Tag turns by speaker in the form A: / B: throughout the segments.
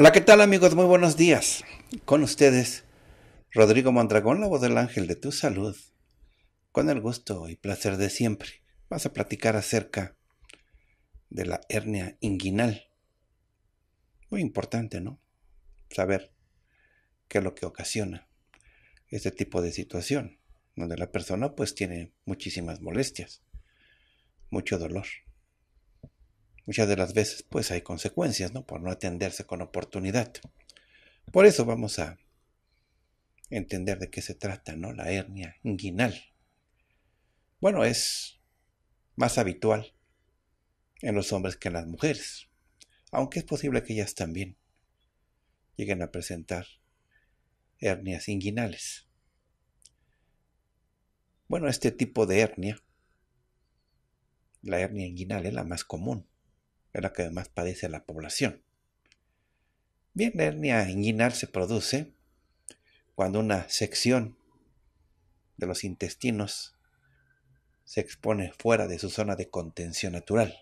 A: Hola, ¿qué tal amigos? Muy buenos días. Con ustedes, Rodrigo Mondragón, la voz del ángel de tu salud. Con el gusto y placer de siempre, vas a platicar acerca de la hernia inguinal. Muy importante, ¿no? Saber qué es lo que ocasiona este tipo de situación, donde la persona pues tiene muchísimas molestias, mucho dolor. Muchas de las veces pues hay consecuencias, ¿no? Por no atenderse con oportunidad. Por eso vamos a entender de qué se trata, ¿no? La hernia inguinal. Bueno, es más habitual en los hombres que en las mujeres, aunque es posible que ellas también lleguen a presentar hernias inguinales. Bueno, este tipo de hernia, la hernia inguinal es la más común es la que más padece la población. Bien, la hernia inguinal se produce cuando una sección de los intestinos se expone fuera de su zona de contención natural,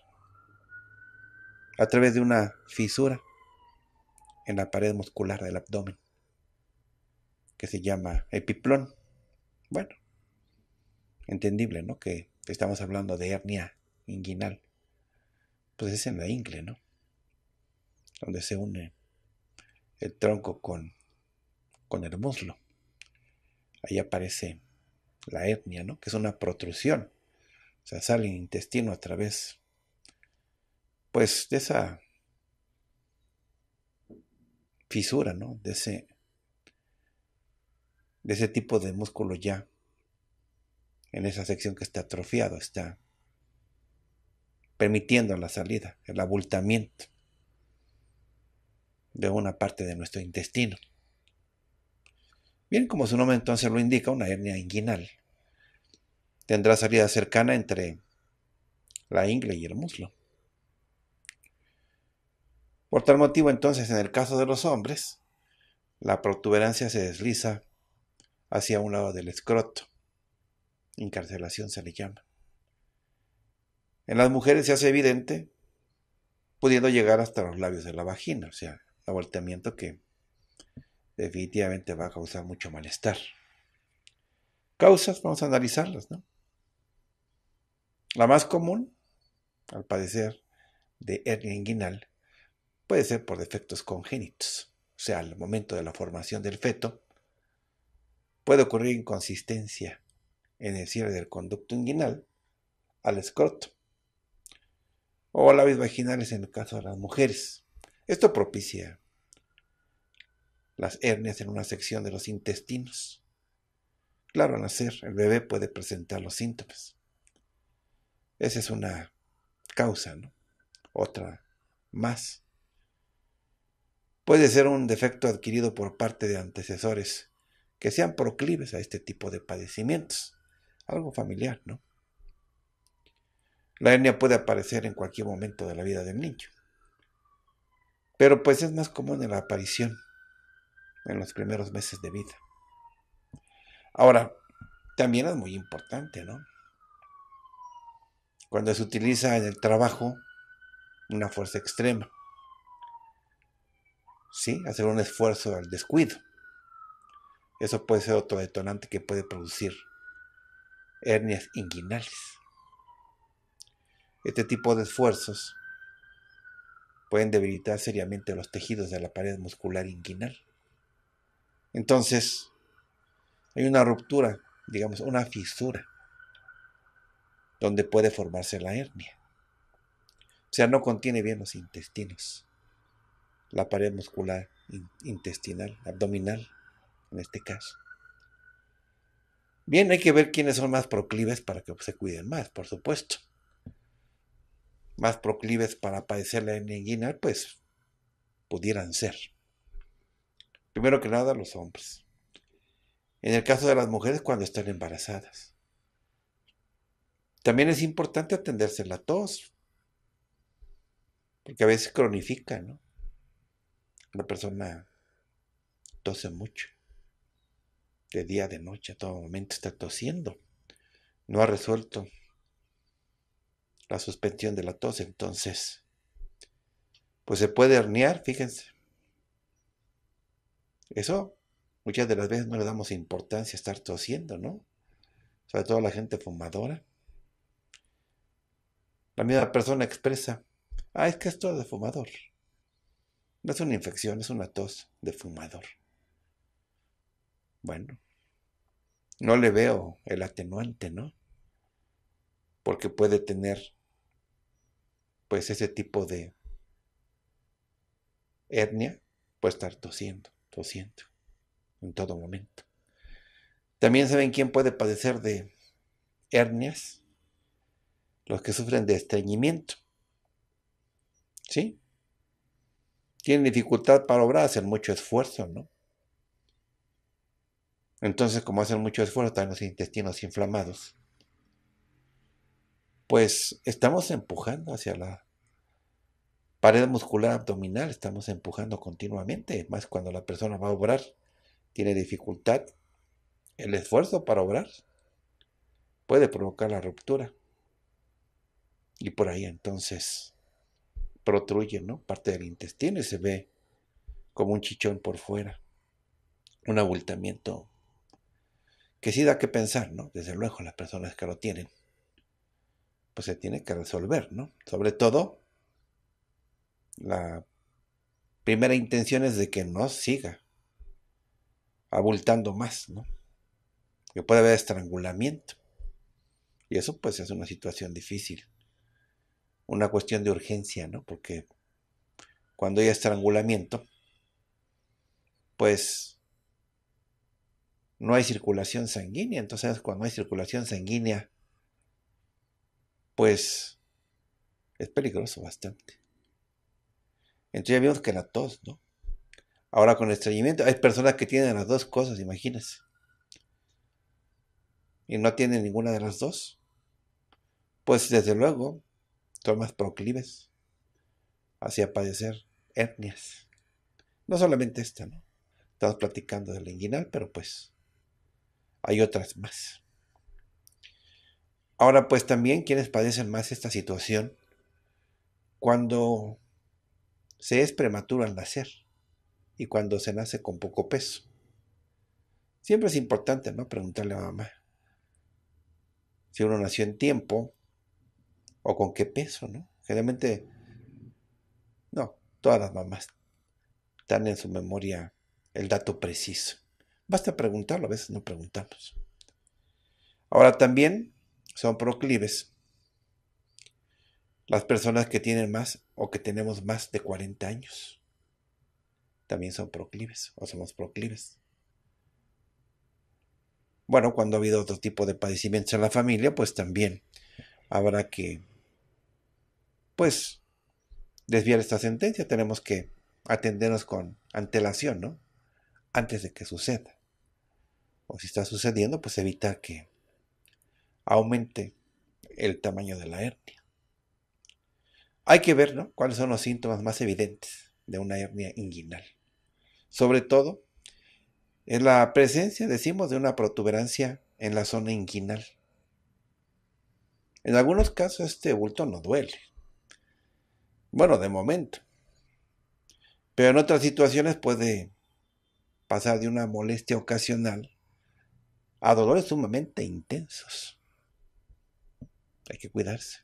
A: a través de una fisura en la pared muscular del abdomen, que se llama epiplón. Bueno, entendible, ¿no? Que estamos hablando de hernia inguinal pues es en la ingle, ¿no? Donde se une el tronco con, con el muslo. Ahí aparece la etnia, ¿no? Que es una protrusión. O sea, sale el intestino a través, pues, de esa fisura, ¿no? de ese tipo de músculo ya en esa sección que está atrofiado, está permitiendo la salida, el abultamiento de una parte de nuestro intestino. Bien, como su nombre entonces lo indica, una hernia inguinal tendrá salida cercana entre la ingle y el muslo. Por tal motivo, entonces, en el caso de los hombres, la protuberancia se desliza hacia un lado del escroto. Encarcelación se le llama. En las mujeres se hace evidente, pudiendo llegar hasta los labios de la vagina, o sea, abortamiento que definitivamente va a causar mucho malestar. Causas, vamos a analizarlas, ¿no? La más común, al padecer de hernia inguinal, puede ser por defectos congénitos, o sea, al momento de la formación del feto, puede ocurrir inconsistencia en el cierre del conducto inguinal al escroto, o labios vaginales en el caso de las mujeres. Esto propicia las hernias en una sección de los intestinos. Claro, al nacer, el bebé puede presentar los síntomas. Esa es una causa, ¿no? Otra más. Puede ser un defecto adquirido por parte de antecesores que sean proclives a este tipo de padecimientos. Algo familiar, ¿no? La hernia puede aparecer en cualquier momento de la vida del niño. Pero pues es más común en la aparición en los primeros meses de vida. Ahora, también es muy importante, ¿no? Cuando se utiliza en el trabajo una fuerza extrema. ¿Sí? Hacer un esfuerzo al descuido. Eso puede ser otro detonante que puede producir hernias inguinales. Este tipo de esfuerzos pueden debilitar seriamente los tejidos de la pared muscular inguinal. Entonces, hay una ruptura, digamos, una fisura, donde puede formarse la hernia. O sea, no contiene bien los intestinos, la pared muscular intestinal, abdominal, en este caso. Bien, hay que ver quiénes son más proclives para que se cuiden más, por supuesto más proclives para padecer la inguinal, pues pudieran ser. Primero que nada, los hombres. En el caso de las mujeres, cuando están embarazadas. También es importante atenderse la tos, porque a veces cronifica, ¿no? La persona tose mucho, de día, de noche, a todo momento está tosiendo. No ha resuelto la suspensión de la tos, entonces, pues se puede herniar, fíjense. Eso muchas de las veces no le damos importancia a estar tosiendo, ¿no? Sobre todo a la gente fumadora. La misma persona expresa, ah, es que es de fumador. No es una infección, es una tos de fumador. Bueno, no le veo el atenuante, ¿no? Porque puede tener pues ese tipo de etnia puede estar tosiendo, tosiendo en todo momento. También saben quién puede padecer de hernias, los que sufren de estreñimiento. ¿Sí? Tienen dificultad para obrar, hacen mucho esfuerzo, ¿no? Entonces, como hacen mucho esfuerzo, están los intestinos inflamados pues estamos empujando hacia la pared muscular abdominal, estamos empujando continuamente, más cuando la persona va a obrar, tiene dificultad, el esfuerzo para obrar puede provocar la ruptura. Y por ahí entonces protruye, Parte del intestino y se ve como un chichón por fuera, un abultamiento que sí da que pensar, ¿no? Desde luego las personas que lo tienen. Pues, se tiene que resolver, ¿no? Sobre todo, la primera intención es de que no siga abultando más, ¿no? Que puede haber estrangulamiento. Y eso pues es una situación difícil. Una cuestión de urgencia, ¿no? Porque cuando hay estrangulamiento, pues no hay circulación sanguínea. Entonces cuando hay circulación sanguínea, pues es peligroso bastante. Entonces ya vimos que la tos, ¿no? Ahora con el estreñimiento, hay personas que tienen las dos cosas, imagínense. Y no tienen ninguna de las dos. Pues desde luego son más proclives hacia padecer etnias. No solamente esta, ¿no? Estamos platicando del inguinal, pero pues hay otras más. Ahora pues también quienes padecen más esta situación cuando se es prematuro al nacer y cuando se nace con poco peso. Siempre es importante, ¿no? Preguntarle a mamá si uno nació en tiempo o con qué peso, ¿no? Generalmente, no, todas las mamás están en su memoria el dato preciso. Basta preguntarlo, a veces no preguntamos. Ahora también son proclives las personas que tienen más o que tenemos más de 40 años también son proclives o somos proclives. Bueno, cuando ha habido otro tipo de padecimientos en la familia, pues también habrá que, pues, desviar esta sentencia. Tenemos que atendernos con antelación, ¿no? Antes de que suceda. O si está sucediendo, pues evita que aumente el tamaño de la hernia. Hay que ver cuáles son los síntomas más evidentes de una hernia inguinal. Sobre todo, es la presencia, decimos, de una protuberancia en la zona inguinal. En algunos casos este bulto no duele. Bueno, de momento. Pero en otras situaciones puede pasar de una molestia ocasional a dolores sumamente intensos. Hay que cuidarse.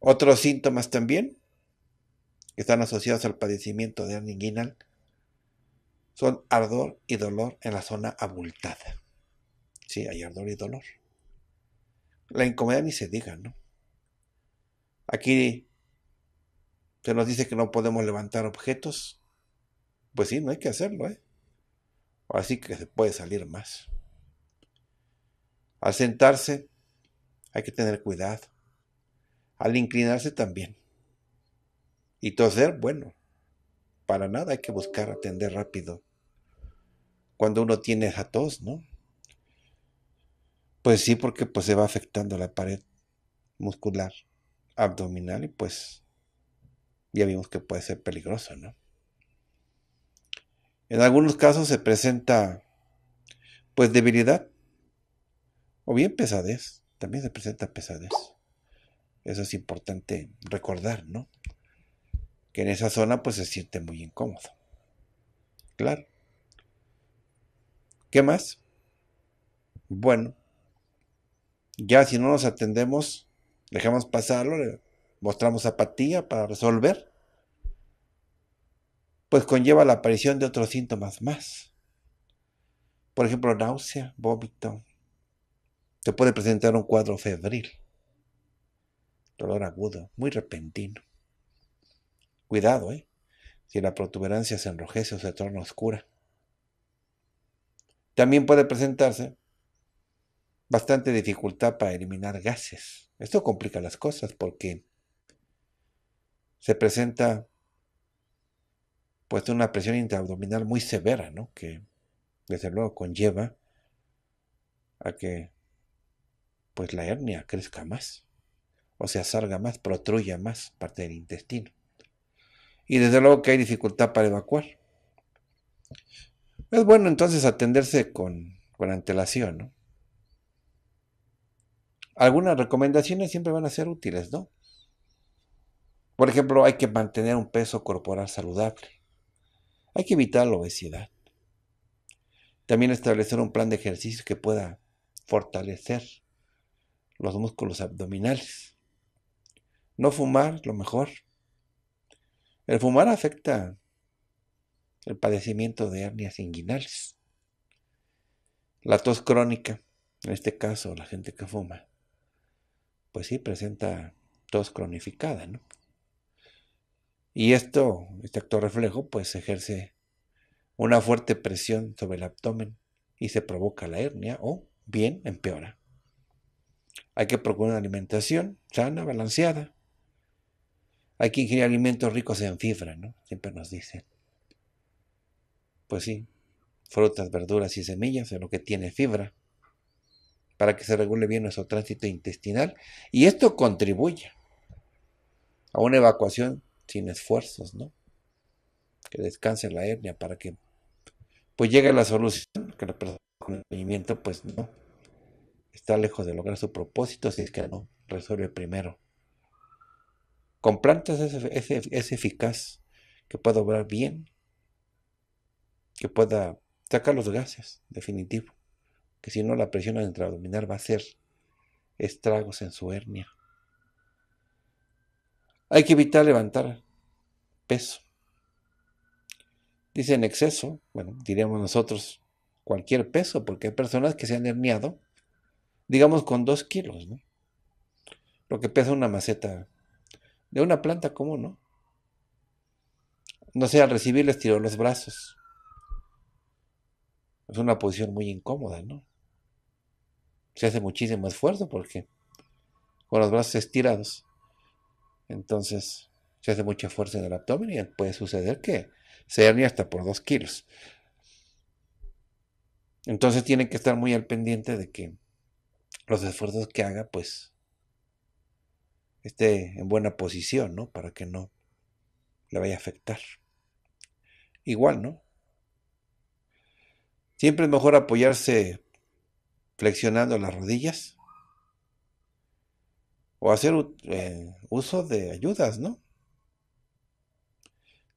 A: Otros síntomas también que están asociados al padecimiento de hernia son ardor y dolor en la zona abultada. Sí, hay ardor y dolor. La incomodidad ni se diga, ¿no? Aquí se nos dice que no podemos levantar objetos. Pues sí, no hay que hacerlo, ¿eh? Así que se puede salir más. Al sentarse, hay que tener cuidado. Al inclinarse también. Y toser, bueno, para nada hay que buscar atender rápido. Cuando uno tiene esa tos, ¿no? Pues sí, porque pues se va afectando la pared muscular abdominal y pues ya vimos que puede ser peligroso, ¿no? En algunos casos se presenta pues debilidad o bien pesadez también se presenta pesadez. Eso es importante recordar, ¿no? Que en esa zona pues se siente muy incómodo. Claro. ¿Qué más? Bueno, ya si no nos atendemos, dejamos pasarlo, mostramos apatía para resolver, pues conlleva la aparición de otros síntomas más. Por ejemplo, náusea, vómito, se puede presentar un cuadro febril, dolor agudo, muy repentino. Cuidado, ¿eh? Si la protuberancia se enrojece o se torna oscura. También puede presentarse bastante dificultad para eliminar gases. Esto complica las cosas porque se presenta pues una presión intraabdominal muy severa, ¿no? Que desde luego conlleva a que pues la hernia crezca más, o sea, salga más, protruya más parte del intestino. Y desde luego que hay dificultad para evacuar. Es bueno entonces atenderse con, con antelación, ¿no? Algunas recomendaciones siempre van a ser útiles, ¿no? Por ejemplo, hay que mantener un peso corporal saludable. Hay que evitar la obesidad. También establecer un plan de ejercicio que pueda fortalecer los músculos abdominales. No fumar, lo mejor. El fumar afecta el padecimiento de hernias inguinales. La tos crónica, en este caso la gente que fuma, pues sí presenta tos cronificada, ¿no? Y esto, este acto reflejo, pues ejerce una fuerte presión sobre el abdomen y se provoca la hernia o bien empeora. Hay que procurar una alimentación sana, balanceada. Hay que ingerir alimentos ricos en fibra, ¿no? Siempre nos dicen. Pues sí, frutas, verduras y semillas en lo que tiene fibra para que se regule bien nuestro tránsito intestinal y esto contribuye a una evacuación sin esfuerzos, ¿no? Que descanse la hernia para que pues llegue la solución, que la persona con el pues no está lejos de lograr su propósito si es que no resuelve primero. Con plantas es, eficaz, que pueda obrar bien, que pueda sacar los gases, definitivo, que si no la presión abdominal va a hacer estragos en su hernia. Hay que evitar levantar peso. Dice en exceso, bueno, diríamos nosotros cualquier peso, porque hay personas que se han herniado digamos con dos kilos, ¿no? Lo que pesa una maceta de una planta común, ¿no? No sé, al recibir les tiró los brazos. Es una posición muy incómoda, ¿no? Se hace muchísimo esfuerzo porque con los brazos estirados, entonces se hace mucha fuerza en el abdomen y puede suceder que se hernie hasta por dos kilos. Entonces tienen que estar muy al pendiente de que los esfuerzos que haga, pues esté en buena posición, ¿no? Para que no le vaya a afectar. Igual, ¿no? Siempre es mejor apoyarse flexionando las rodillas o hacer eh, uso de ayudas, ¿no?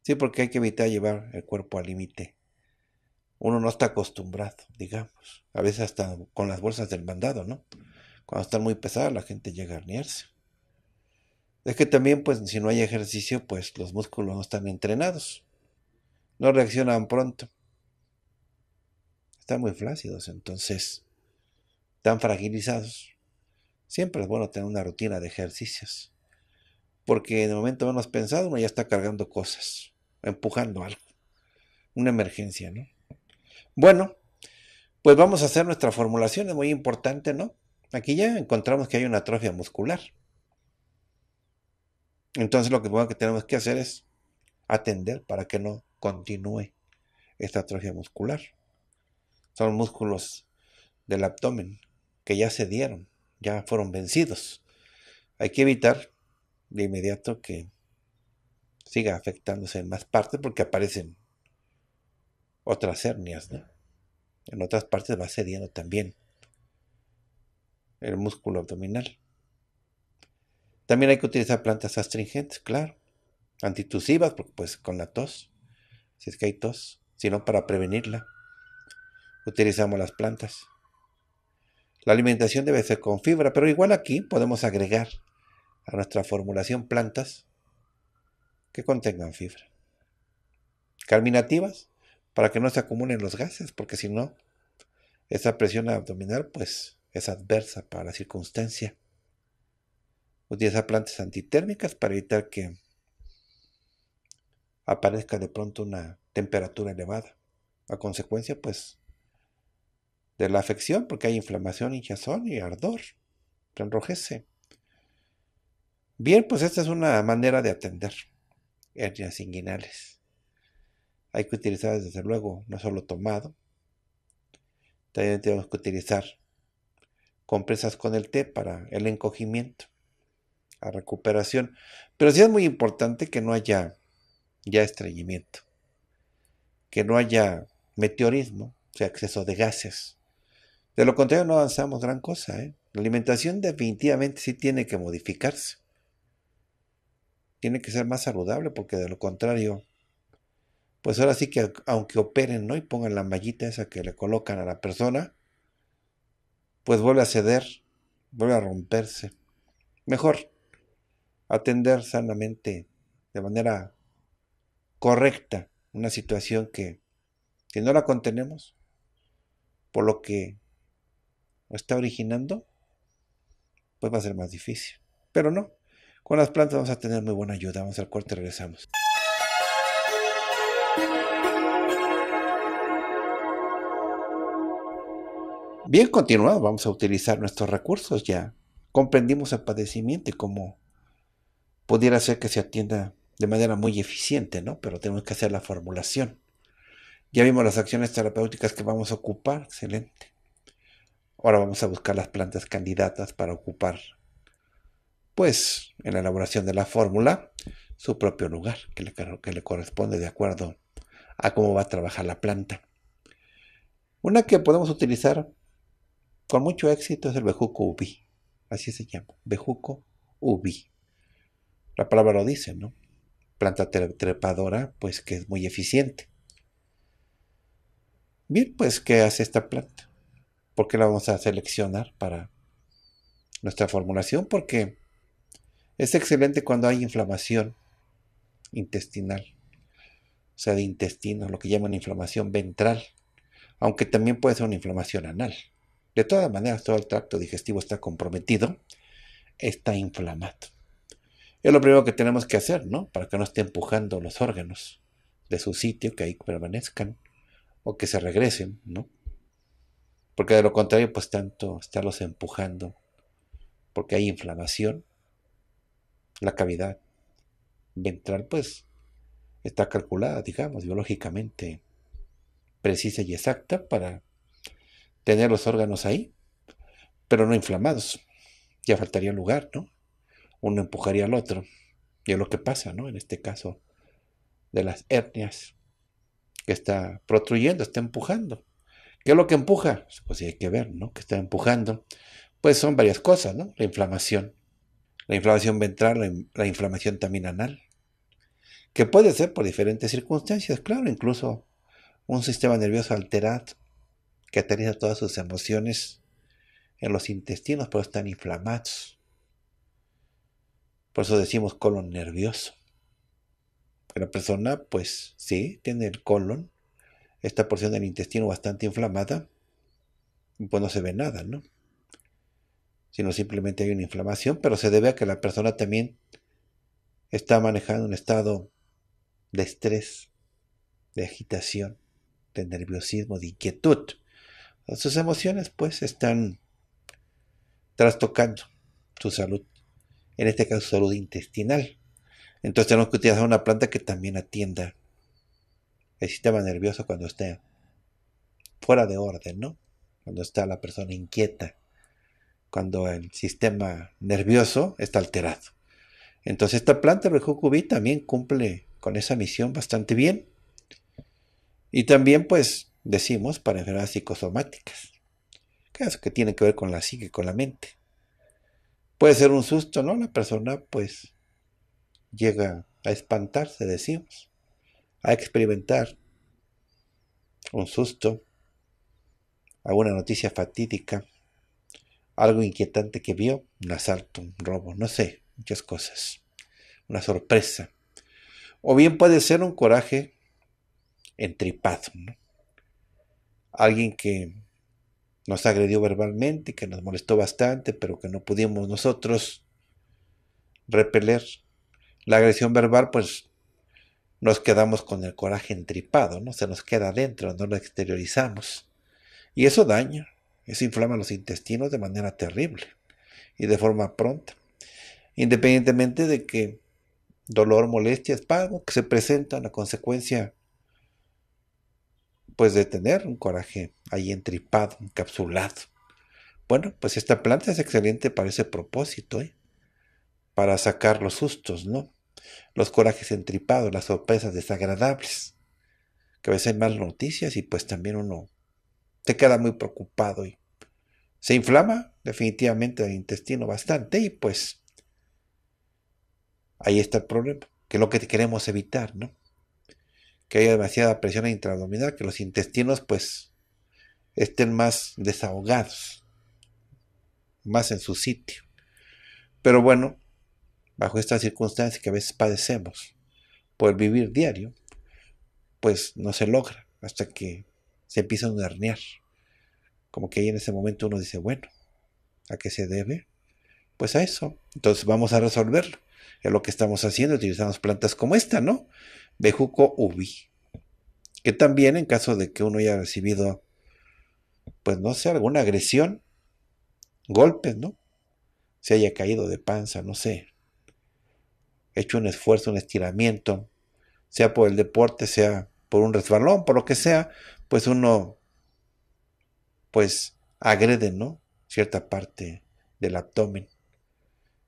A: Sí, porque hay que evitar llevar el cuerpo al límite uno no está acostumbrado, digamos. A veces hasta con las bolsas del mandado, ¿no? Cuando están muy pesadas la gente llega a arnearse. Es que también, pues, si no hay ejercicio, pues los músculos no están entrenados. No reaccionan pronto. Están muy flácidos, entonces, están fragilizados. Siempre es bueno tener una rutina de ejercicios. Porque en el momento menos pensado uno ya está cargando cosas, empujando algo. Una emergencia, ¿no? Bueno, pues vamos a hacer nuestra formulación, es muy importante, ¿no? Aquí ya encontramos que hay una atrofia muscular. Entonces lo que tenemos que hacer es atender para que no continúe esta atrofia muscular. Son músculos del abdomen que ya se dieron, ya fueron vencidos. Hay que evitar de inmediato que siga afectándose en más partes porque aparecen otras hernias, ¿no? En otras partes va cediendo también el músculo abdominal. También hay que utilizar plantas astringentes, claro, antitusivas, pues con la tos, si es que hay tos, sino para prevenirla, utilizamos las plantas. La alimentación debe ser con fibra, pero igual aquí podemos agregar a nuestra formulación plantas que contengan fibra. Carminativas, para que no se acumulen los gases, porque si no, esa presión abdominal pues es adversa para la circunstancia. Utiliza plantas antitérmicas para evitar que aparezca de pronto una temperatura elevada, a consecuencia pues de la afección, porque hay inflamación, hinchazón y ardor, se enrojece. Bien, pues esta es una manera de atender hernias inguinales hay que utilizar desde luego no solo tomado, también tenemos que utilizar compresas con el té para el encogimiento, la recuperación, pero sí es muy importante que no haya ya estreñimiento, que no haya meteorismo, o sea, exceso de gases. De lo contrario no avanzamos gran cosa. ¿eh? La alimentación definitivamente sí tiene que modificarse. Tiene que ser más saludable porque de lo contrario pues ahora sí que aunque operen, ¿no? Y pongan la mallita esa que le colocan a la persona, pues vuelve a ceder, vuelve a romperse. Mejor atender sanamente, de manera correcta, una situación que, si no la contenemos, por lo que está originando, pues va a ser más difícil. Pero no, con las plantas vamos a tener muy buena ayuda. Vamos al y regresamos. Bien, continuamos. Vamos a utilizar nuestros recursos ya. Comprendimos el padecimiento y cómo pudiera ser que se atienda de manera muy eficiente, ¿no? Pero tenemos que hacer la formulación. Ya vimos las acciones terapéuticas que vamos a ocupar. Excelente. Ahora vamos a buscar las plantas candidatas para ocupar, pues, en la elaboración de la fórmula, su propio lugar que le corresponde de acuerdo a cómo va a trabajar la planta. Una que podemos utilizar con mucho éxito es el bejuco ubi. Así se llama, bejuco ubi. La palabra lo dice, ¿no? Planta trepadora, pues que es muy eficiente. Bien, pues, ¿qué hace esta planta? ¿Por qué la vamos a seleccionar para nuestra formulación? Porque es excelente cuando hay inflamación intestinal, o sea, de intestino, lo que llaman inflamación ventral, aunque también puede ser una inflamación anal. De todas maneras, todo el tracto digestivo está comprometido, está inflamado. Es lo primero que tenemos que hacer, ¿no? Para que no esté empujando los órganos de su sitio, que ahí permanezcan o que se regresen, ¿no? Porque de lo contrario, pues tanto estarlos empujando, porque hay inflamación, la cavidad ventral, pues, está calculada, digamos, biológicamente precisa y exacta para tener los órganos ahí, pero no inflamados. Ya faltaría lugar, ¿no? Uno empujaría al otro. Y es lo que pasa, ¿no? En este caso de las hernias, que está protruyendo, está empujando. ¿Qué es lo que empuja? Pues hay que ver, ¿no? Que está empujando? Pues son varias cosas, ¿no? La inflamación, la inflamación ventral, la, la inflamación también anal, que puede ser por diferentes circunstancias, claro, incluso un sistema nervioso alterado, que aterriza todas sus emociones en los intestinos, pero están inflamados. Por eso decimos colon nervioso. La persona, pues sí, tiene el colon, esta porción del intestino bastante inflamada, pues no se ve nada, ¿no? Sino simplemente hay una inflamación, pero se debe a que la persona también está manejando un estado de estrés, de agitación, de nerviosismo, de inquietud. Sus emociones pues están trastocando su salud, en este caso salud intestinal. Entonces tenemos que utilizar una planta que también atienda el sistema nervioso cuando esté fuera de orden, ¿no? Cuando está la persona inquieta, cuando el sistema nervioso está alterado. Entonces esta planta, el también cumple con esa misión bastante bien. Y también pues decimos para enfermedades psicosomáticas, caso que tiene que ver con la psique, con la mente. Puede ser un susto, ¿no? La persona pues llega a espantarse, decimos, a experimentar un susto, alguna noticia fatídica, algo inquietante que vio, un asalto, un robo, no sé, muchas cosas, una sorpresa. O bien puede ser un coraje entripado, ¿no? alguien que nos agredió verbalmente, que nos molestó bastante, pero que no pudimos nosotros repeler. La agresión verbal, pues nos quedamos con el coraje entripado, ¿no? Se nos queda adentro, no lo exteriorizamos. Y eso daña, eso inflama los intestinos de manera terrible y de forma pronta. Independientemente de que dolor, molestia, pago, que se presentan a consecuencia pues de tener un coraje ahí entripado, encapsulado. Bueno, pues esta planta es excelente para ese propósito, ¿eh? para sacar los sustos, ¿no? Los corajes entripados, las sorpresas desagradables, que a veces hay malas noticias y pues también uno se queda muy preocupado y se inflama definitivamente el intestino bastante y pues ahí está el problema, que es lo que queremos evitar, ¿no? que haya demasiada presión intraabdominal, que los intestinos pues estén más desahogados, más en su sitio. Pero bueno, bajo estas circunstancias que a veces padecemos por vivir diario, pues no se logra hasta que se empieza a herniar. Como que ahí en ese momento uno dice, bueno, ¿a qué se debe? Pues a eso. Entonces vamos a resolver Es lo que estamos haciendo, utilizamos plantas como esta, ¿no? Bejuco Ubi. Que también en caso de que uno haya recibido, pues no sé, alguna agresión, golpes, ¿no? Se haya caído de panza, no sé. Hecho un esfuerzo, un estiramiento, sea por el deporte, sea por un resbalón, por lo que sea, pues uno, pues agrede, ¿no? Cierta parte del abdomen.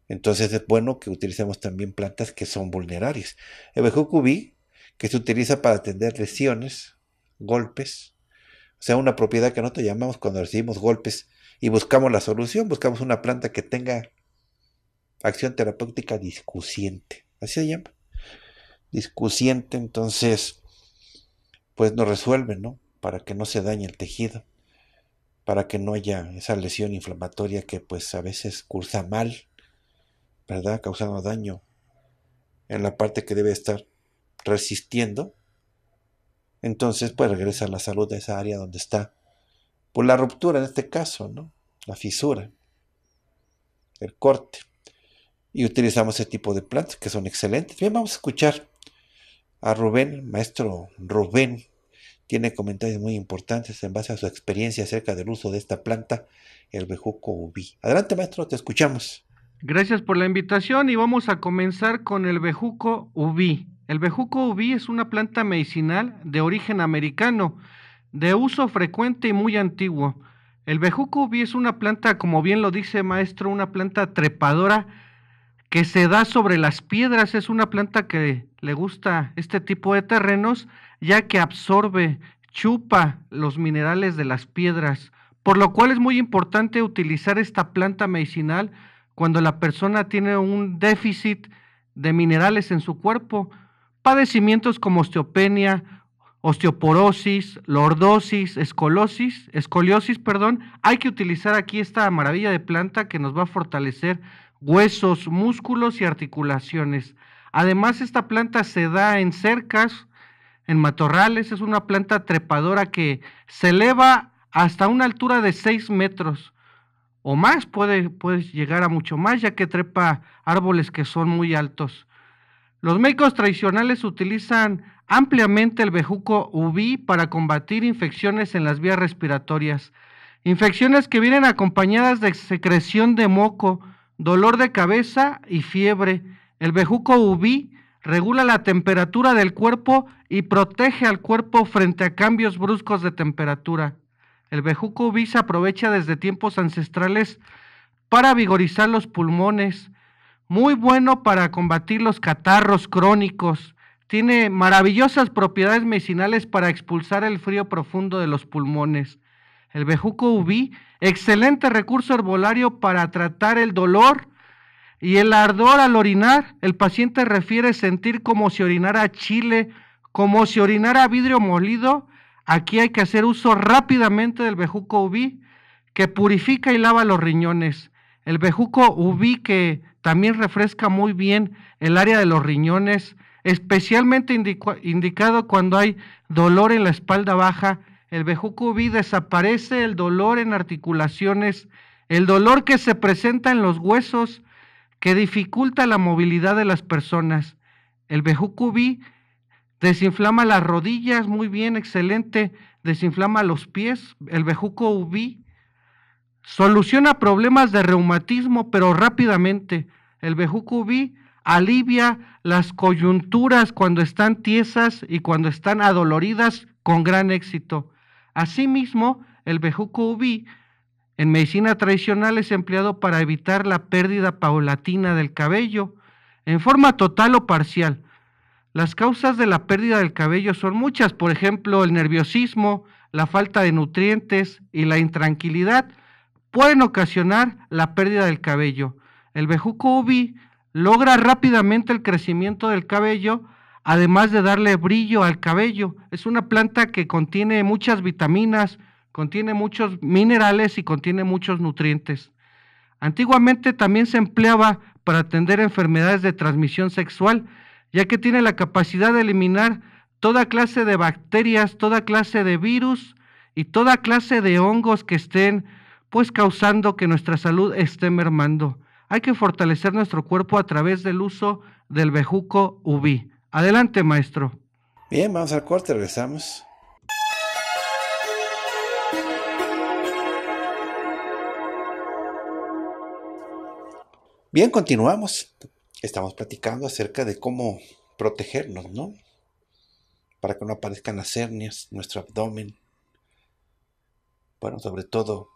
A: Entonces es bueno que utilicemos también plantas que son vulnerables. El ubi que se utiliza para atender lesiones, golpes, o sea, una propiedad que nosotros llamamos cuando recibimos golpes y buscamos la solución, buscamos una planta que tenga acción terapéutica discusiente, así se llama, discusiente, entonces, pues nos resuelve, ¿no? Para que no se dañe el tejido, para que no haya esa lesión inflamatoria que pues a veces cursa mal, ¿verdad? Causando daño en la parte que debe estar resistiendo, entonces pues regresa la salud de esa área donde está. Por la ruptura en este caso, ¿no? La fisura, el corte. Y utilizamos ese tipo de plantas que son excelentes. Bien, vamos a escuchar a Rubén, maestro Rubén. Tiene comentarios muy importantes en base a su experiencia acerca del uso de esta planta, el bejuco ubi. Adelante, maestro, te escuchamos.
B: Gracias por la invitación y vamos a comenzar con el bejuco ubi. El bejuco ubi es una planta medicinal de origen americano, de uso frecuente y muy antiguo. El bejuco ubi es una planta, como bien lo dice maestro, una planta trepadora que se da sobre las piedras. Es una planta que le gusta este tipo de terrenos ya que absorbe, chupa los minerales de las piedras, por lo cual es muy importante utilizar esta planta medicinal cuando la persona tiene un déficit de minerales en su cuerpo padecimientos como osteopenia, osteoporosis, lordosis, escoliosis, escoliosis, perdón, hay que utilizar aquí esta maravilla de planta que nos va a fortalecer huesos, músculos y articulaciones. Además, esta planta se da en cercas, en matorrales, es una planta trepadora que se eleva hasta una altura de 6 metros o más, puede, puede llegar a mucho más, ya que trepa árboles que son muy altos. Los médicos tradicionales utilizan ampliamente el bejuco UV para combatir infecciones en las vías respiratorias, infecciones que vienen acompañadas de secreción de moco, dolor de cabeza y fiebre. El bejuco UV regula la temperatura del cuerpo y protege al cuerpo frente a cambios bruscos de temperatura. El bejuco UV se aprovecha desde tiempos ancestrales para vigorizar los pulmones, muy bueno para combatir los catarros crónicos. Tiene maravillosas propiedades medicinales para expulsar el frío profundo de los pulmones. El bejuco ubi, excelente recurso herbolario para tratar el dolor y el ardor al orinar. El paciente refiere sentir como si orinara chile, como si orinara vidrio molido. Aquí hay que hacer uso rápidamente del bejuco ubi, que purifica y lava los riñones. El bejuco que también refresca muy bien el área de los riñones, especialmente indicado cuando hay dolor en la espalda baja. El bejuco ubi desaparece el dolor en articulaciones, el dolor que se presenta en los huesos, que dificulta la movilidad de las personas. El bejuco ubi desinflama las rodillas, muy bien, excelente, desinflama los pies. El bejuco ubi Soluciona problemas de reumatismo, pero rápidamente. El bejucubi alivia las coyunturas cuando están tiesas y cuando están adoloridas con gran éxito. Asimismo, el bejucubi en medicina tradicional es empleado para evitar la pérdida paulatina del cabello, en forma total o parcial. Las causas de la pérdida del cabello son muchas, por ejemplo, el nerviosismo, la falta de nutrientes y la intranquilidad, pueden ocasionar la pérdida del cabello. El bejuco ubi logra rápidamente el crecimiento del cabello, además de darle brillo al cabello. Es una planta que contiene muchas vitaminas, contiene muchos minerales y contiene muchos nutrientes. Antiguamente también se empleaba para atender enfermedades de transmisión sexual, ya que tiene la capacidad de eliminar toda clase de bacterias, toda clase de virus y toda clase de hongos que estén pues causando que nuestra salud esté mermando. Hay que fortalecer nuestro cuerpo a través del uso del bejuco ubi. Adelante, maestro.
A: Bien, vamos al corte, regresamos. Bien, continuamos. Estamos platicando acerca de cómo protegernos, ¿no? Para que no aparezcan las hernias, nuestro abdomen. Bueno, sobre todo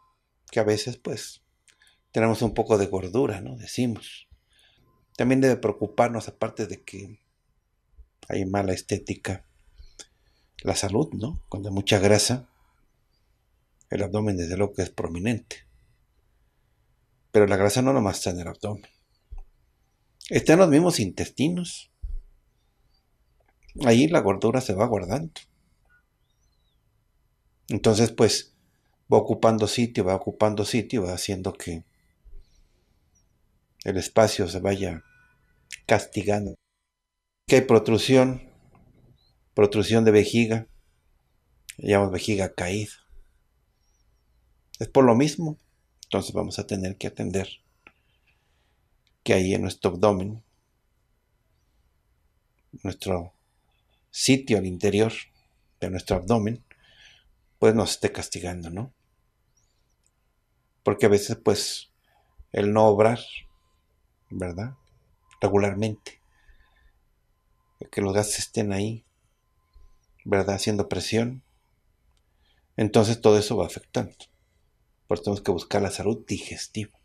A: que a veces pues tenemos un poco de gordura, ¿no? Decimos. También debe preocuparnos, aparte de que hay mala estética, la salud, ¿no? Cuando hay mucha grasa, el abdomen desde luego que es prominente. Pero la grasa no nomás está en el abdomen. Está en los mismos intestinos. Ahí la gordura se va guardando. Entonces, pues, va ocupando sitio, va ocupando sitio, va haciendo que el espacio se vaya castigando. Que hay protrusión, protrusión de vejiga, llamamos vejiga caída. Es por lo mismo, entonces vamos a tener que atender que ahí en nuestro abdomen, nuestro sitio al interior de nuestro abdomen, pues nos esté castigando, ¿no? porque a veces pues el no obrar, ¿verdad? Regularmente, que los gases estén ahí, ¿verdad? Haciendo presión, entonces todo eso va afectando. Por eso tenemos que buscar la salud digestiva.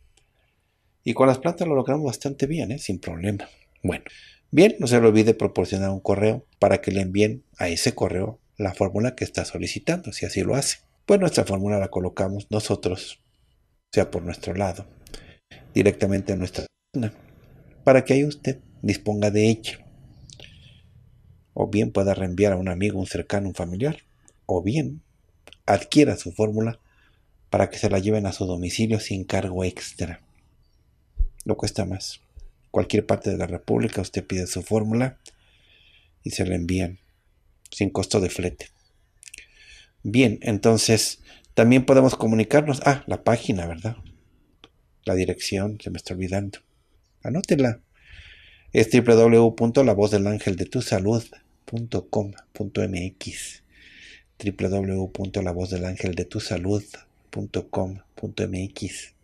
A: Y con las plantas lo logramos bastante bien, ¿eh? sin problema. Bueno, bien, no se le olvide proporcionar un correo para que le envíen a ese correo la fórmula que está solicitando, si así lo hace. Pues nuestra fórmula la colocamos nosotros sea por nuestro lado, directamente a nuestra zona, para que ahí usted disponga de ella. O bien pueda reenviar a un amigo, un cercano, un familiar, o bien adquiera su fórmula para que se la lleven a su domicilio sin cargo extra. No cuesta más. Cualquier parte de la República usted pide su fórmula y se la envían sin costo de flete. Bien, entonces también podemos comunicarnos. Ah, la página, ¿verdad? La dirección, se me está olvidando. Anótela. Es www.lavozdelangeldetusalud.com.mx www.lavozdelangeldetusalud.com.mx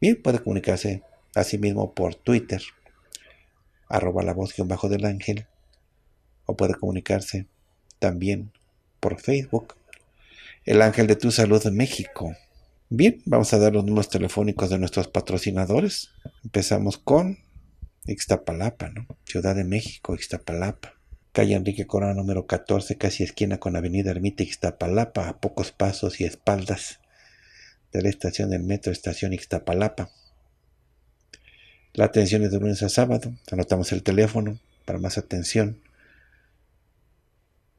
A: Bien, puede comunicarse asimismo por Twitter, arroba la voz bajo del ángel, o puede comunicarse también por Facebook, el ángel de tu salud de México. Bien, vamos a dar los números telefónicos de nuestros patrocinadores. Empezamos con Ixtapalapa, ¿no? Ciudad de México, Ixtapalapa. Calle Enrique Corona número 14, casi esquina con Avenida Ermita Ixtapalapa, a pocos pasos y espaldas de la estación del metro, estación Ixtapalapa. La atención es de lunes a sábado. Anotamos el teléfono para más atención.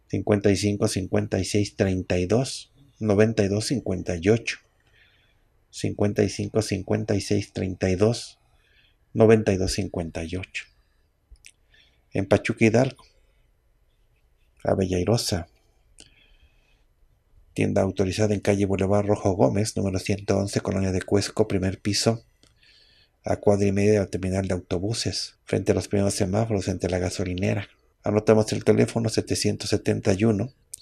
A: 55 56 32 92 58 55 56 32 92 58 en Pachuca Hidalgo Bellairosa. tienda autorizada en calle Boulevard Rojo Gómez número 111 Colonia de Cuesco primer piso a cuadra y media de terminal de autobuses frente a los primeros semáforos entre la gasolinera anotamos el teléfono 771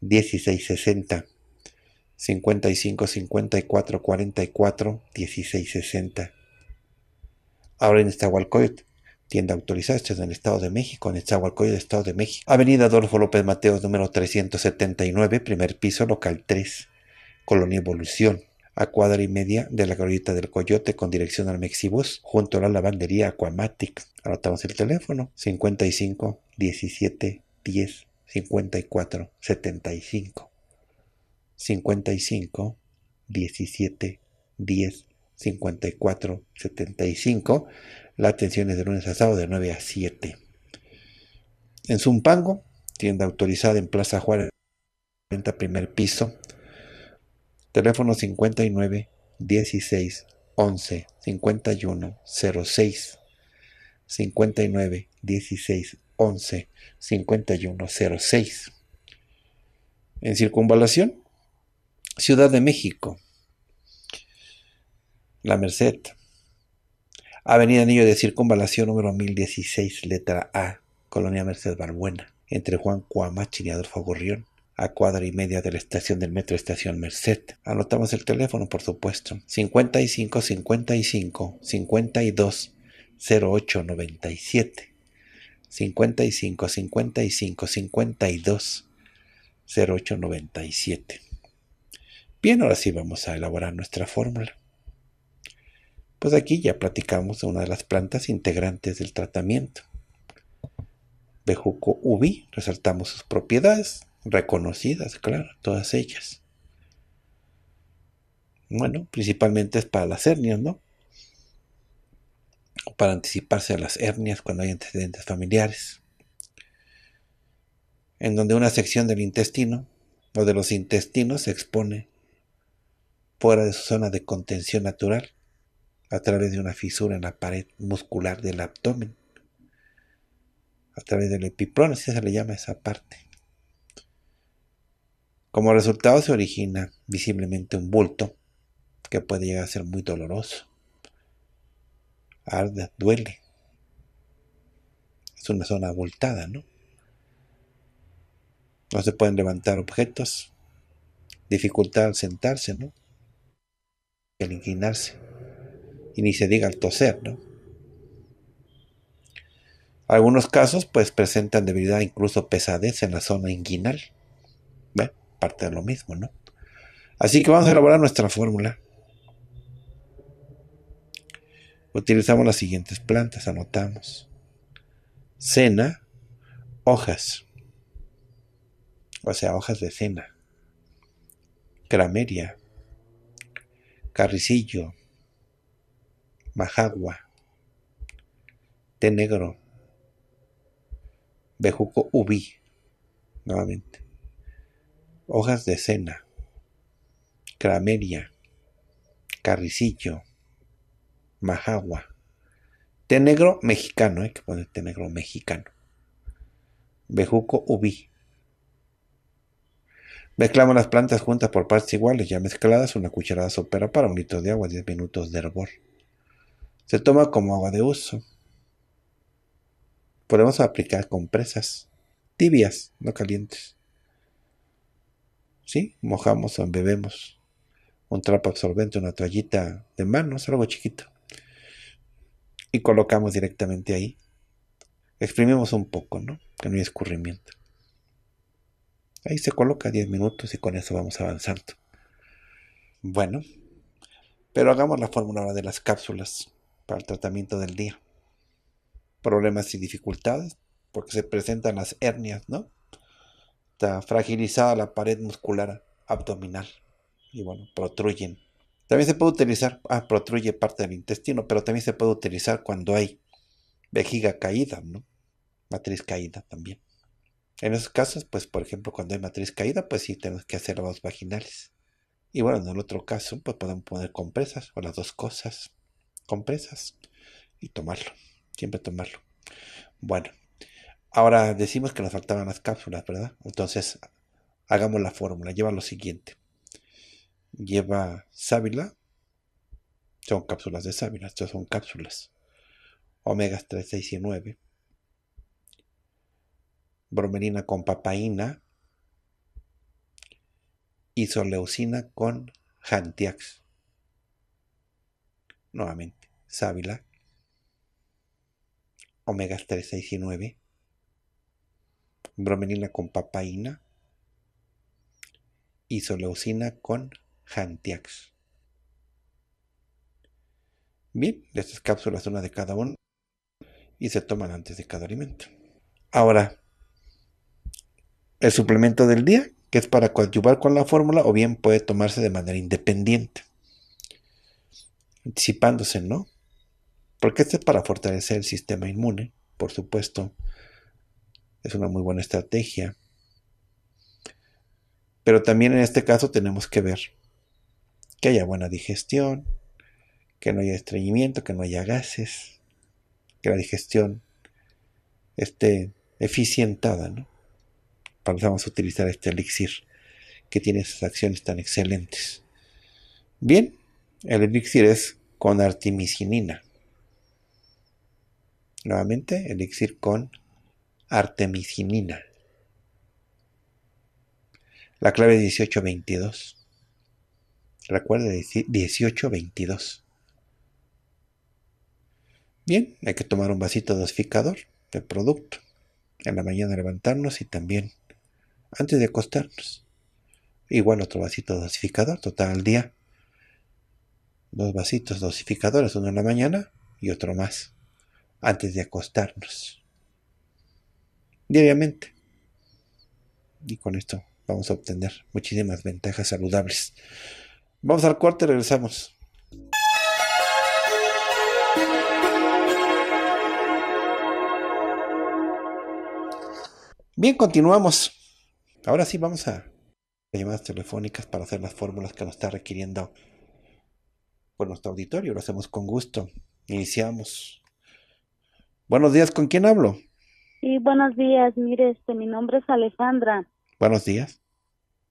A: 1660 55 54 44 1660 Ahora en Estahualcoyot, tienda autorizada, es en el Estado de México, en Estahualcoyot, Estado de México. Avenida Adolfo López Mateos, número 379, primer piso, local 3, Colonia Evolución, a cuadra y media de la glorieta del Coyote con dirección al Mexibus, junto a la lavandería Aquamatic. Anotamos el teléfono 55 17 10 54 75 55 17 10 54 75. La atención es de lunes a sábado de 9 a 7. En Zumpango, tienda autorizada en Plaza Juárez, 40 primer piso. Teléfono 59 16 11 51 06 59 16 11 5106. En circunvalación, Ciudad de México, La Merced, Avenida Anillo de Circunvalación número 1016, letra A, Colonia Merced Balbuena, entre Juan Cuamachi y Adolfo Gorrión, a cuadra y media de la estación del metro Estación Merced. Anotamos el teléfono, por supuesto, 55 55 52 08 97. 55 55 52 08 97. Bien, ahora sí vamos a elaborar nuestra fórmula. Pues aquí ya platicamos de una de las plantas integrantes del tratamiento. Bejuco ubi, resaltamos sus propiedades, reconocidas, claro, todas ellas. Bueno, principalmente es para las hernias, ¿no? para anticiparse a las hernias cuando hay antecedentes familiares, en donde una sección del intestino o de los intestinos se expone fuera de su zona de contención natural a través de una fisura en la pared muscular del abdomen, a través del epiplón, así se le llama esa parte. Como resultado se origina visiblemente un bulto que puede llegar a ser muy doloroso. Arde, duele. Es una zona abultada, ¿no? No se pueden levantar objetos. Dificultad al sentarse, ¿no? Al inclinarse. Y ni se diga al toser, ¿no? Algunos casos pues presentan debilidad, incluso pesadez en la zona inguinal. Bueno, parte de lo mismo, ¿no? Así que vamos a elaborar nuestra fórmula. Utilizamos las siguientes plantas, anotamos. Cena, hojas. O sea, hojas de cena. Crameria, carricillo, majagua, té negro, bejuco ubi, nuevamente, hojas de cena, crameria, carricillo, Majagua, Té negro mexicano, hay que poner té negro mexicano. Bejuco ubi. Mezclamos las plantas juntas por partes iguales, ya mezcladas, una cucharada sopera para un litro de agua, 10 minutos de hervor. Se toma como agua de uso. Podemos aplicar compresas tibias, no calientes. ¿Sí? Mojamos o embebemos un trapo absorbente, una toallita de manos, algo chiquito y colocamos directamente ahí. Exprimimos un poco, ¿no? Que no hay escurrimiento. Ahí se coloca 10 minutos y con eso vamos avanzando. Bueno, pero hagamos la fórmula de las cápsulas para el tratamiento del día. Problemas y dificultades, porque se presentan las hernias, ¿no? Está fragilizada la pared muscular abdominal y bueno, protruyen también se puede utilizar, ah, protruye parte del intestino, pero también se puede utilizar cuando hay vejiga caída, ¿no? Matriz caída también. En esos casos, pues por ejemplo, cuando hay matriz caída, pues sí tenemos que hacer los vaginales. Y bueno, en el otro caso, pues podemos poner compresas o las dos cosas, compresas y tomarlo, siempre tomarlo. Bueno, ahora decimos que nos faltaban las cápsulas, ¿verdad? Entonces, hagamos la fórmula, lleva lo siguiente lleva sábila. Son cápsulas de sábila, estas son cápsulas. Omegas 3, 6 y 9. Bromelina con papaína. Isoleucina con Hantiax. Nuevamente, sábila. Omegas 3, 6 y 9. Bromelina con papaína. Isoleucina con Hantiax. Bien, estas cápsulas una de cada uno y se toman antes de cada alimento. Ahora, el suplemento del día, que es para coadyuvar con la fórmula, o bien puede tomarse de manera independiente, anticipándose, ¿no? Porque este es para fortalecer el sistema inmune, por supuesto, es una muy buena estrategia. Pero también en este caso tenemos que ver que haya buena digestión, que no haya estreñimiento, que no haya gases, que la digestión esté eficientada, ¿no? Para vamos a utilizar este elixir que tiene esas acciones tan excelentes. Bien, el elixir es con artemisinina. Nuevamente, elixir con artemisinina. La clave 1822. Recuerde 1822. Bien, hay que tomar un vasito dosificador del producto. En la mañana levantarnos y también antes de acostarnos. Igual otro vasito dosificador, total al día. Dos vasitos dosificadores, uno en la mañana y otro más antes de acostarnos. Diariamente. Y con esto vamos a obtener muchísimas ventajas saludables. Vamos al cuarto y regresamos. Bien, continuamos. Ahora sí vamos a llamadas telefónicas para hacer las fórmulas que nos está requiriendo por pues, nuestro auditorio. Lo hacemos con gusto. Iniciamos. Buenos días, ¿con quién hablo?
C: Sí, buenos días. Mire, este, mi nombre es Alejandra.
A: Buenos días.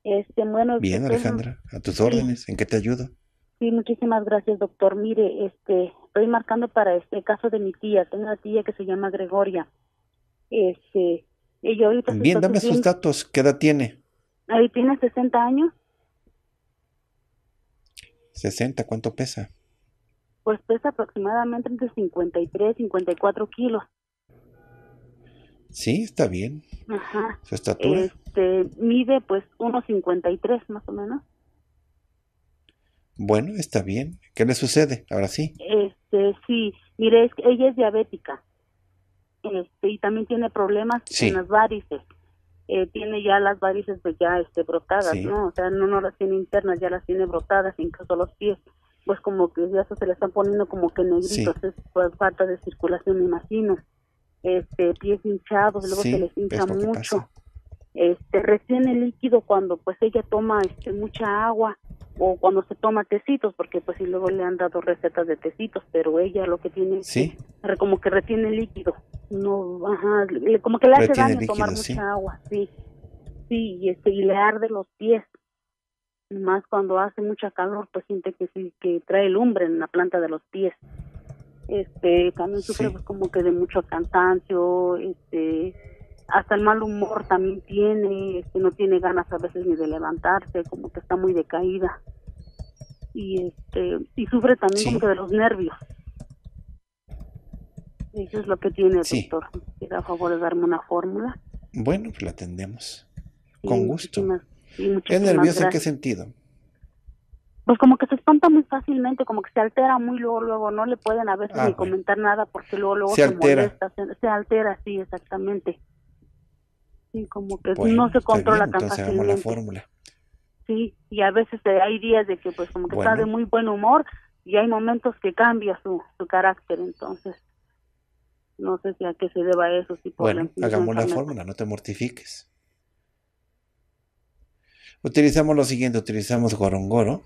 C: Este, bueno, Bien, pues, Alejandra,
A: a tus órdenes, ¿en qué te ayudo?
C: Sí, muchísimas gracias, doctor. Mire, este, estoy marcando para este caso de mi tía, tengo una tía que se llama Gregoria. Este, ella ahorita Bien, dame sus
A: datos, ¿qué edad tiene?
C: Ahí tiene 60 años.
A: 60, ¿cuánto pesa?
C: Pues pesa aproximadamente entre 53 y 54 kilos.
A: Sí, está bien.
C: Ajá. ¿Su estatura? Este, mide pues 1,53 más o menos.
A: Bueno, está bien. ¿Qué le sucede? Ahora sí.
C: Este, sí. Mire, ella es diabética. Este, y también tiene problemas con en las varices. Eh, tiene ya las varices pues ya este, brotadas, ¿no? O sea, no, las tiene internas, ya las tiene brotadas, incluso los pies. Pues como que ya se le están poniendo como que negritos, es pues, falta de circulación, me imagino. Este, pies hinchados, luego se les hincha mucho. Este, retiene líquido cuando pues ella toma este, mucha agua o cuando se toma tecitos, porque pues y luego le han dado recetas de tecitos, pero ella lo que tiene es como que retiene líquido, no, como que le hace daño tomar mucha agua, sí, sí, y, este, y le arde los pies, más cuando hace mucha calor, pues siente que sí, que trae lumbre en la planta de los pies este también sufre pues, como que de mucho cansancio este hasta el mal humor también tiene este no tiene ganas a veces ni de levantarse como que está muy decaída y este y sufre también como que de los nervios eso es lo que tiene el doctor, doctor a favor de darme una fórmula
A: bueno pues la atendemos con gusto
C: y es nerviosa en qué sentido pues como que se espanta muy fácilmente, como que se altera muy luego, luego, no le pueden a veces ni comentar nada porque luego, luego se, altera. molesta, se, altera, sí, exactamente. Sí, como que pues, no se controla tan fácilmente. la fórmula. Sí, y a veces eh, hay días de que pues como que está de muy buen humor y hay momentos que cambia su, su carácter, entonces no sé si a qué se deba eso. Si bueno, hagamos la fórmula,
A: no te mortifiques. Utilizamos lo siguiente, utilizamos gorongoro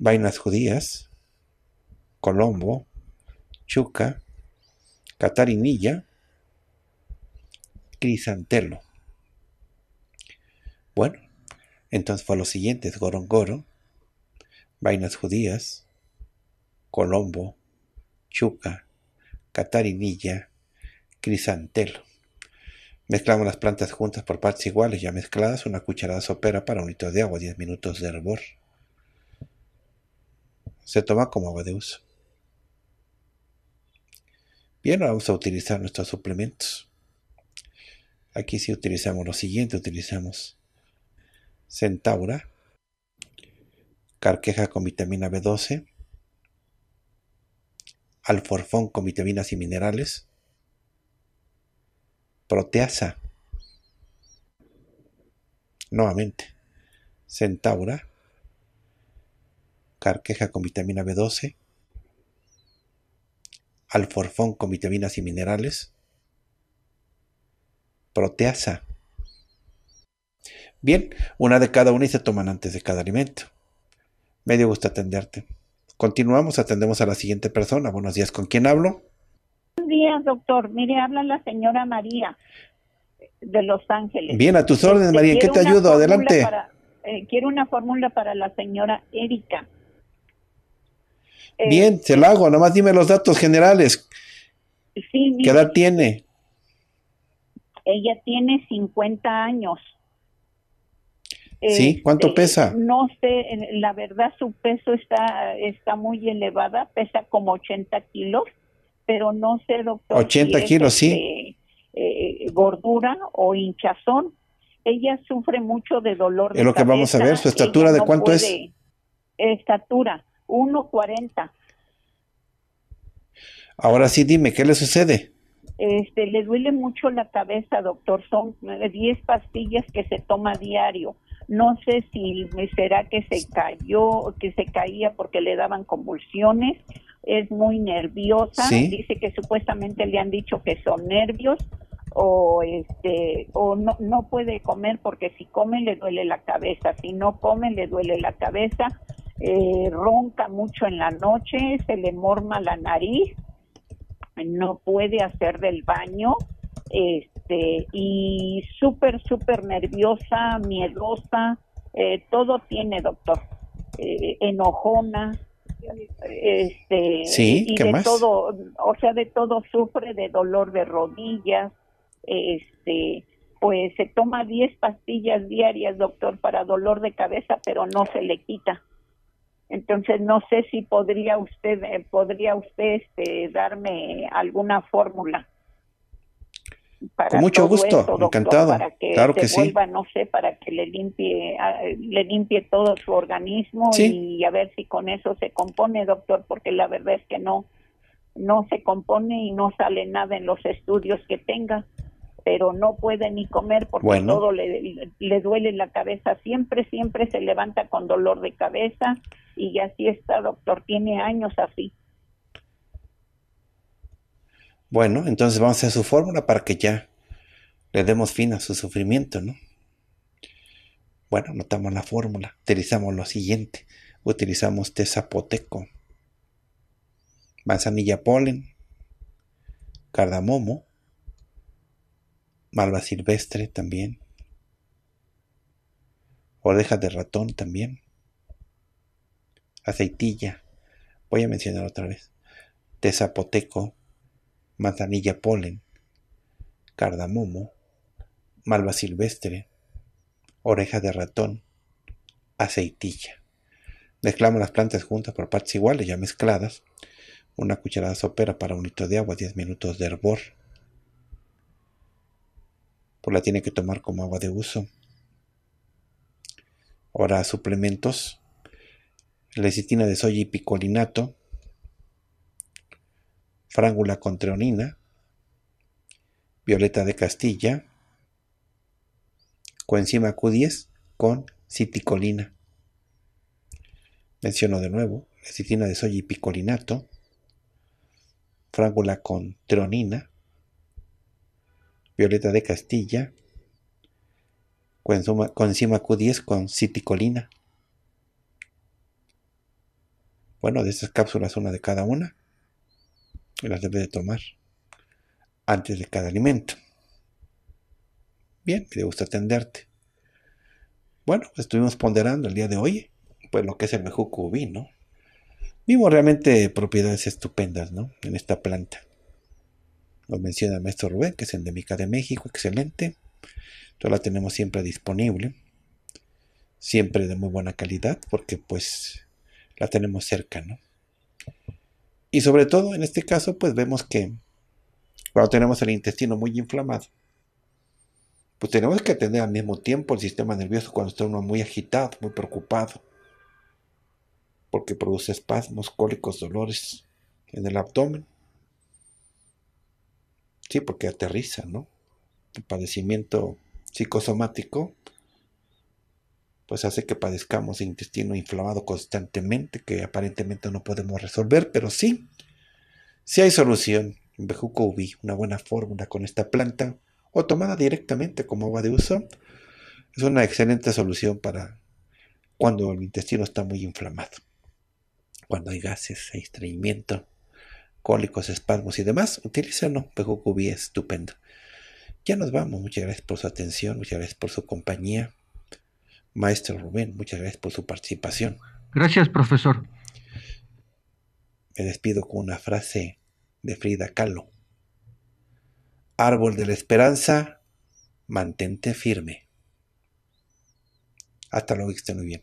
A: vainas judías, Colombo, Chuca, Catarinilla, Crisantelo. Bueno, entonces fue lo siguiente. Gorongoro, vainas judías, Colombo, Chuca, Catarinilla, Crisantelo. Mezclamos las plantas juntas por partes iguales, ya mezcladas, una cucharada sopera para un litro de agua, 10 minutos de hervor se toma como agua de uso. Bien, vamos a utilizar nuestros suplementos. Aquí si utilizamos lo siguiente, utilizamos centaura, carqueja con vitamina B12, alforfón con vitaminas y minerales, proteasa, nuevamente, centaura, carqueja con vitamina B12, alforfón con vitaminas y minerales, proteasa. Bien, una de cada una y se toman antes de cada alimento. Me dio gusto atenderte. Continuamos, atendemos a la siguiente persona. Buenos días, ¿con quién hablo?
D: Buenos días, doctor. Mire, habla la señora María eh, de Los Ángeles. Bien, a tus órdenes, eh, María. qué te ayudo? Adelante. Eh, quiero una fórmula para la señora Erika. Bien,
A: eh, se lo hago, nomás dime los datos generales.
D: ¿Qué edad tiene? Ella tiene 50 años. Sí, ¿cuánto este, pesa? No sé, la verdad su peso está, está muy elevada, pesa como 80 kilos, pero no sé, doctor. 80 kilos, sí. Este, eh, gordura o hinchazón. Ella sufre mucho de dolor. Es lo que vamos a ver, su estatura de cuánto es. Estatura, 1.40.
A: Ahora sí, dime, ¿qué le sucede?
D: Este, le duele mucho la cabeza, doctor. Son 10 pastillas que se toma diario. No sé si será que se cayó, que se caía porque le daban convulsiones. Es muy nerviosa. Dice que supuestamente le han dicho que son nervios o este o no no puede comer porque si come le duele la cabeza, si no come le duele la cabeza, eh, ronca mucho en la noche, se le morma la nariz, no puede hacer del baño, este, y súper, súper nerviosa, miedosa, eh, todo tiene, doctor, eh, enojona, este, ¿Sí? ¿Qué más? todo, o sea, de todo sufre, de dolor de rodillas, este, pues se toma 10 pastillas diarias, doctor, para dolor de cabeza, pero no se le quita. Entonces no sé si podría usted eh, podría usted este, darme alguna fórmula. Con mucho gusto, esto, que claro que vuelva, sí. no sé, para que le limpie, ah, le limpie todo su organismo y a ver si con eso se compone, doctor, porque la verdad es que no, no se compone y no sale nada en los estudios que tenga pero no puede ni comer
B: porque todo
D: le, le, duele la cabeza. Siempre, siempre se levanta con dolor de cabeza y así está, doctor. Tiene años así.
A: Bueno, entonces vamos a hacer su fórmula para que ya le demos fin a su sufrimiento, ¿no? Bueno, notamos la fórmula. Utilizamos lo siguiente. Utilizamos té zapoteco, manzanilla polen, cardamomo, malva silvestre también, oreja de ratón también, aceitilla, voy a mencionar otra vez, de zapoteco, manzanilla polen, cardamomo, malva silvestre, oreja de ratón, aceitilla. Mezclamos las plantas juntas por partes iguales, ya mezcladas. Una cucharada sopera para un litro de agua, 10 minutos de hervor. Pues, la tiene que tomar como agua de uso. Ahora, suplementos. Lecitina de soya y picolinato. Frángula con treonina. Violeta de Castilla. Coenzima Q10 con citicolina. Menciono de nuevo, lecitina de soya y picolinato. Frángula con treonina Violeta de Castilla, con, Q10, con citicolina. Bueno, de estas cápsulas, una de cada una, las debe de tomar antes de cada alimento. Bien, me gusta atenderte. Bueno, pues, estuvimos ponderando el día de hoy, pues lo que es el mejor ¿no? Vimos realmente propiedades estupendas, ¿no? En esta planta. Lo menciona el maestro Rubén, que es endémica de México, excelente. Entonces la tenemos siempre disponible, siempre de muy buena calidad, porque pues la tenemos cerca, ¿no? Y sobre todo en este caso, pues vemos que cuando tenemos el intestino muy inflamado, pues tenemos que atender al mismo tiempo el sistema nervioso cuando está uno muy agitado, muy preocupado, porque produce espasmos, cólicos, dolores en el abdomen. Sí, porque aterriza, ¿no? El padecimiento psicosomático, pues hace que padezcamos intestino inflamado constantemente, que aparentemente no podemos resolver, pero sí, Si hay solución. Bejuco ubi, una buena fórmula con esta planta, o tomada directamente como agua de uso, es una excelente solución para cuando el intestino está muy inflamado, cuando hay gases, hay estreñimiento cólicos, espasmos y demás, utilícenlo. Pego es estupendo. Ya nos vamos. Muchas gracias por su atención. Muchas gracias por su compañía. Maestro Rubén, muchas gracias por su participación.
B: Gracias, profesor.
A: Me despido con una frase de Frida Kahlo. Árbol de la esperanza, mantente firme. Hasta luego, que estén muy bien.